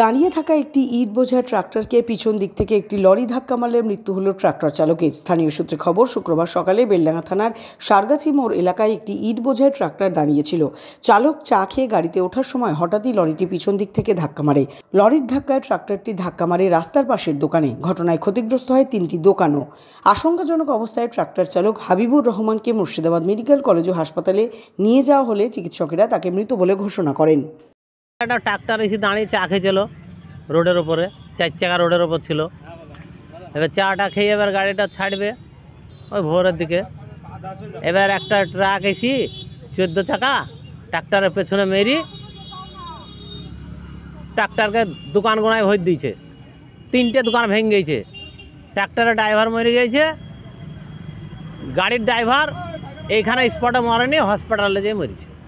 দাঁড়িয়ে থাকা একটি ইট বোঝা ট্রাক্টরকে পিছন দিক থেকে একটি লরি ধাক্কা মারলে মৃত্যু হলো ট্রাক্টর চালকের স্থানীয় সূত্রে খবর শুক্রবার সকালে বেলডাঙ্গা থানার সারগাছি মোড় এলাকায় একটি ইট বোঝায় ট্রাক্টর দাঁড়িয়েছিল চালক চা খেয়ে গাড়িতে ওঠার সময় হঠাৎই লরিটি পিছন দিক থেকে ধাক্কা মারে লরির ধাক্কায় ট্রাক্টরটি ধাক্কা মারে রাস্তার পাশের দোকানে ঘটনায় ক্ষতিগ্রস্ত হয় তিনটি দোকানও আশঙ্কাজনক অবস্থায় ট্রাক্টর চালক হাবিবুর রহমানকে মুর্শিদাবাদ মেডিকেল কলেজ ও হাসপাতালে নিয়ে যাওয়া হলে চিকিৎসকেরা তাকে মৃত বলে ঘোষণা করেন একটা ট্রাক্টর এসে দাঁড়িয়ে চা খেয়েছিল রোডের ওপরে চার চাকা রোডের ওপর ছিল এবার চাটা খেয়ে এবার গাড়িটা ছাড়বে ওই ভোরের দিকে এবার একটা ট্রাক এসি চোদ্দ চাকা ট্রাক্টারের পেছনে মেরি ট্রাক্টারকে দোকান গোনায় ভর দিয়েছে তিনটে দোকান ভেঙে গেছে ট্রাক্টারের ড্রাইভার মরে গেছে গাড়ির ড্রাইভার এইখানে স্পটে মরেনি হসপিটালে যেয়ে মরেছে